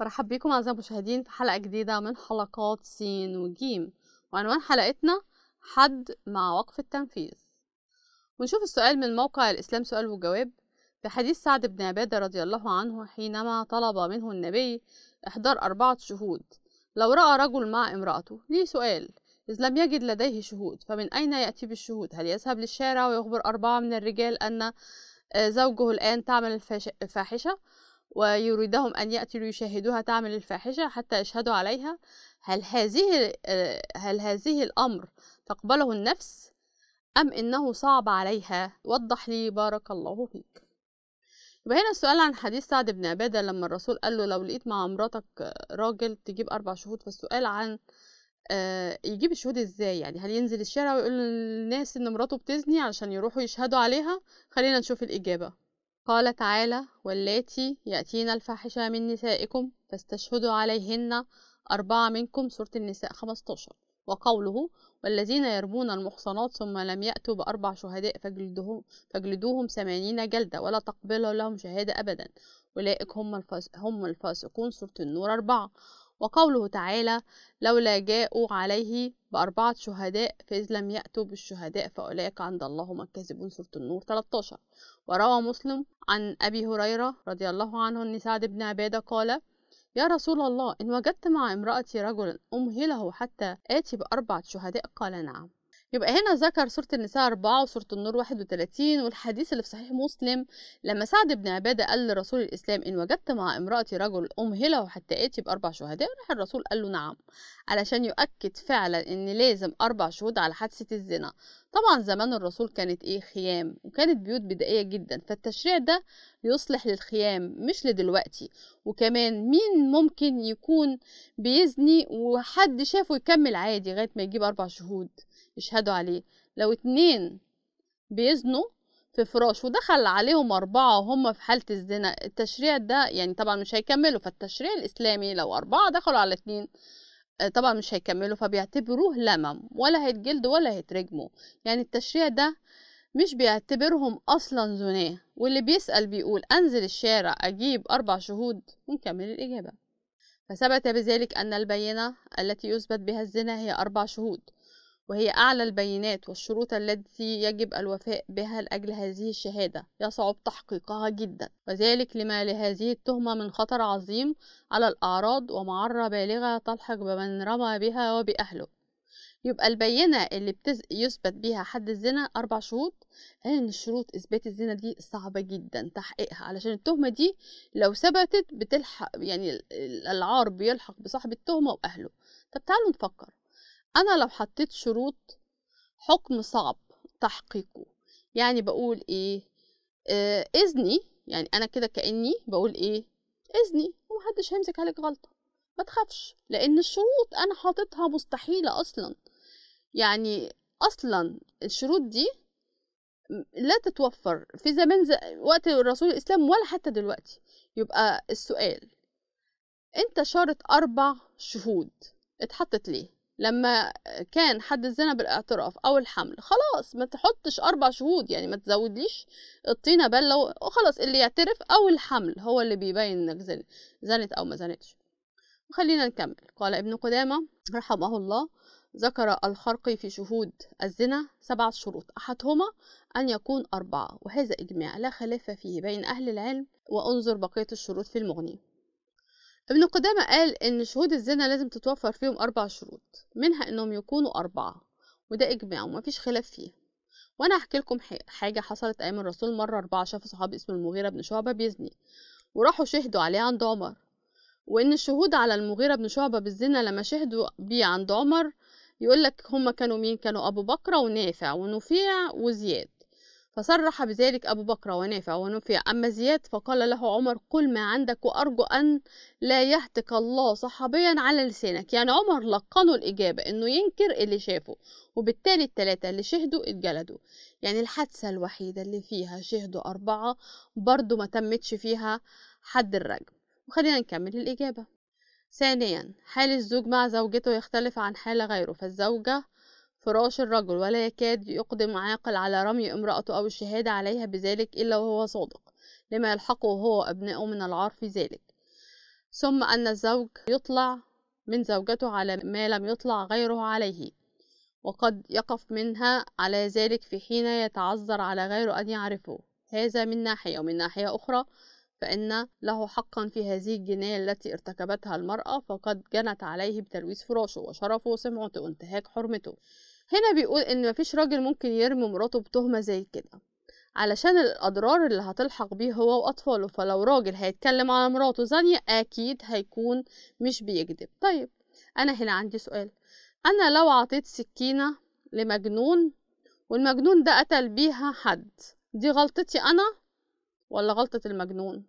مرحب بيكم أعزائي المشاهدين في حلقة جديدة من حلقات س وج وعنوان حلقتنا حد مع وقف التنفيذ ونشوف السؤال من موقع الإسلام سؤال وجواب في حديث سعد بن عبادة رضي الله عنه حينما طلب منه النبي إحضار أربعة شهود لو رأى رجل مع امرأته لي سؤال إذ لم يجد لديه شهود فمن أين يأتي بالشهود هل يذهب للشارع ويخبر أربعة من الرجال أن آه، زوجه الآن تعمل الفاحشة ويريدهم أن يأتوا ليشاهدوها تعمل الفاحشة حتى يشهدوا عليها هل هذه آه، هل هذه الأمر تقبله النفس أم إنه صعب عليها وضح لي بارك الله فيك يبقى هنا السؤال عن حديث سعد بن عبادة لما الرسول قال له لو لقيت مع مراتك راجل تجيب أربع شهود فالسؤال عن آه، يجيب الشهود ازاي يعني هل ينزل الشارع ويقول للناس ان مراته بتزني علشان يروحوا يشهدوا عليها خلينا نشوف الإجابة قال تعالى واللاتي يأتين الفاحشة من نسائكم فاستشهدوا عليهن أربعة منكم سورة النساء 15 وقوله والذين يرمون المحصنات ثم لم يأتوا بأربع شهداء فاجلدوهم, فجلدوهم ثمانين جلدة ولا تقبلوا لهم شهادة أبدا أولئك هم, هم الفاسقون سورة النور أربعة وقوله تعالى لولا جاءوا عليه بأربعة شهداء فإذ لم يأتوا بالشهداء فأولئك عند الله هم الكاذبون سورة النور 13 وروى مسلم عن أبي هريرة رضي الله عنه أن سعد بن عبادة قال يا رسول الله إن وجدت مع امرأتي رجلا أمهله حتى آتي بأربعة شهداء قال نعم يبقى هنا ذكر سورة النساء 4 وسورة النور 31 والحديث اللي في صحيح مسلم لما سعد بن عبادة قال لرسول الإسلام إن وجدت مع امرأتي رجل أمهله حتى آتي بأربع شهداء راح الرسول قال له نعم علشان يؤكد فعلا إن لازم أربع شهود على حادثة الزنا طبعا زمان الرسول كانت إيه خيام وكانت بيوت بدائية جدا فالتشريع ده يصلح للخيام مش لدلوقتي وكمان مين ممكن يكون بيزني وحد شافه يكمل عادي لغاية ما يجيب أربع شهود يشهدوا عليه لو اتنين بيزنوا في فراش ودخل عليهم أربعة وهم في حالة الزنا التشريع ده يعني طبعا مش هيكملوا فالتشريع الإسلامي لو أربعة دخلوا على اتنين آه، طبعا مش هيكملوا فبيعتبروه لمم ولا هيتجلد ولا هيترجموا يعني التشريع ده مش بيعتبرهم أصلا زناه واللي بيسأل بيقول أنزل الشارع أجيب أربع شهود ونكمل الإجابة فثبت بذلك أن البينة التي يثبت بها الزنا هي أربع شهود وهي أعلى البينات والشروط التي يجب الوفاء بها لأجل هذه الشهادة يصعب تحقيقها جدا وذلك لما لهذه التهمة من خطر عظيم على الأعراض ومعرة بالغة تلحق بمن رمى بها وبأهله يبقى البينة اللي بتز... يثبت بيها حد الزنا أربع شهود لأن شروط إثبات الزنا دي صعبة جدا تحقيقها علشان التهمة دي لو ثبتت بتلحق يعني العار بيلحق بصاحب التهمة وأهله طب تعالوا نفكر أنا لو حطيت شروط حكم صعب تحقيقه يعني بقول إيه آه إذني يعني أنا كده كأني بقول إيه إذني ومحدش هيمسك عليك غلطة ما تخافش لأن الشروط أنا حاططها مستحيلة أصلا يعني أصلا الشروط دي لا تتوفر في زمان ز... وقت رسول الإسلام ولا حتى دلوقتي يبقى السؤال أنت شارط أربع شهود اتحطت ليه لما كان حد الزنا بالاعتراف او الحمل خلاص ما تحطش اربع شهود يعني ما تزودليش الطينه بله خلاص اللي يعترف او الحمل هو اللي بيبين انك زنت او ما زنتش وخلينا نكمل قال ابن قدامه رحمه الله ذكر الخرقي في شهود الزنا سبعة شروط أحدهما أن يكون أربعة وهذا إجماع لا خلاف فيه بين أهل العلم وأنظر بقية الشروط في المغني ابن قدامة قال إن شهود الزنا لازم تتوفر فيهم أربع شروط منها إنهم يكونوا أربعة وده إجماع ومفيش خلاف فيه وأنا أحكي لكم حاجة حصلت أيام الرسول مرة أربعة شافوا صحابي اسمه المغيرة بن شعبة بيزني وراحوا شهدوا عليه عند عمر وإن الشهود على المغيرة بن شعبة بالزنا لما شهدوا بيه عند عمر يقولك هما كانوا مين كانوا أبو بكر ونافع ونفيع وزياد فصرح بذلك أبو بكر ونافع ونفع أما زياد فقال له عمر قل ما عندك وأرجو أن لا يهتك الله صحابيا على لسانك يعني عمر لقنه الإجابة إنه ينكر اللي شافه وبالتالي التلاتة اللي شهدوا اتجلدوا يعني الحادثة الوحيدة اللي فيها شهدوا أربعة برضو ما تمتش فيها حد الرجم وخلينا نكمل الإجابة ثانيا حال الزوج مع زوجته يختلف عن حال غيره فالزوجة فراش الرجل ولا يكاد يقدم عاقل على رمي امرأته أو الشهادة عليها بذلك إلا وهو صادق لما يلحقه هو وأبنائه من العار في ذلك ثم أن الزوج يطلع من زوجته على ما لم يطلع غيره عليه وقد يقف منها على ذلك في حين يتعذر على غيره أن يعرفه هذا من ناحية ومن ناحية أخرى فإن له حقا في هذه الجناية التي ارتكبتها المرأة فقد جنت عليه بتلويث فراشه وشرفه وسمعته وانتهاك حرمته هنا بيقول إن مفيش راجل ممكن يرمي مراته بتهمة زي كده علشان الأضرار اللي هتلحق بيه هو وأطفاله فلو راجل هيتكلم على مراته زانية أكيد هيكون مش بيكذب طيب أنا هنا عندي سؤال أنا لو عطيت سكينة لمجنون والمجنون ده قتل بيها حد دي غلطتي أنا ولا غلطة المجنون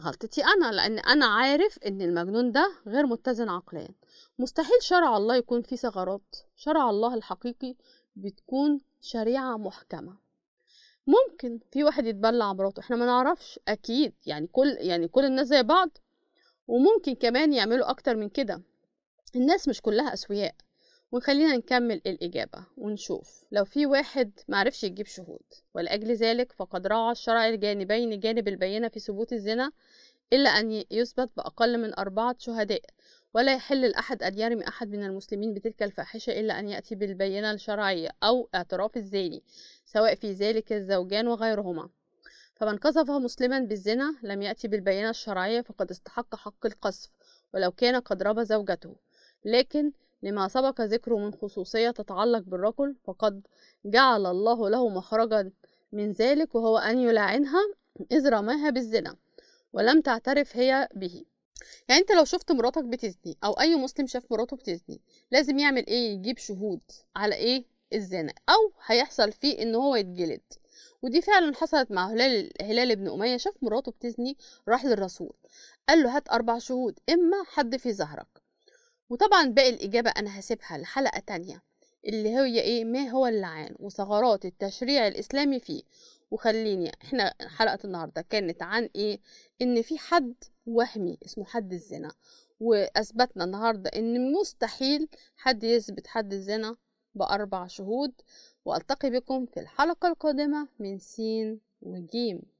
غلطتي أنا لأن أنا عارف إن المجنون ده غير متزن عقليا مستحيل شرع الله يكون فيه ثغرات شرع الله الحقيقي بتكون شريعة محكمة ممكن في واحد يتبلع مراته احنا ما نعرفش اكيد يعني كل يعني كل الناس زي بعض وممكن كمان يعملوا اكتر من كده الناس مش كلها اسوياء وخلينا نكمل الإجابة ونشوف لو في واحد معرفش يجيب شهود ولأجل ذلك فقد راعى الشرع الجانبين جانب البينة في ثبوت الزنا إلا أن يثبت بأقل من أربعة شهداء ولا يحل لأحد أن يرمي أحد من المسلمين بتلك الفاحشة إلا أن يأتي بالبينة الشرعية أو اعتراف الزاني سواء في ذلك الزوجان وغيرهما فمن قذف مسلما بالزنا لم يأتي بالبينة الشرعية فقد استحق حق القذف ولو كان قد ربى زوجته لكن لما سبق ذكره من خصوصية تتعلق بالرجل فقد جعل الله له مخرجا من ذلك وهو أن يلعنها إذ رماها بالزنا ولم تعترف هي به يعني انت لو شفت مراتك بتزني او اي مسلم شاف مراته بتزني لازم يعمل ايه يجيب شهود على ايه الزنا او هيحصل فيه ان هو يتجلد ودي فعلا حصلت مع هلال هلال بن اميه شاف مراته بتزني راح للرسول قال له هات اربع شهود اما حد في ظهرك وطبعا باقي الإجابة أنا هسيبها لحلقة تانية اللي هي إيه ما هو اللعان وثغرات التشريع الإسلامي فيه وخليني احنا حلقة النهاردة كانت عن إيه إن في حد وهمي اسمه حد الزنا وأثبتنا النهاردة إن مستحيل حد يثبت حد الزنا بأربع شهود وألتقي بكم في الحلقة القادمة من سين وجيم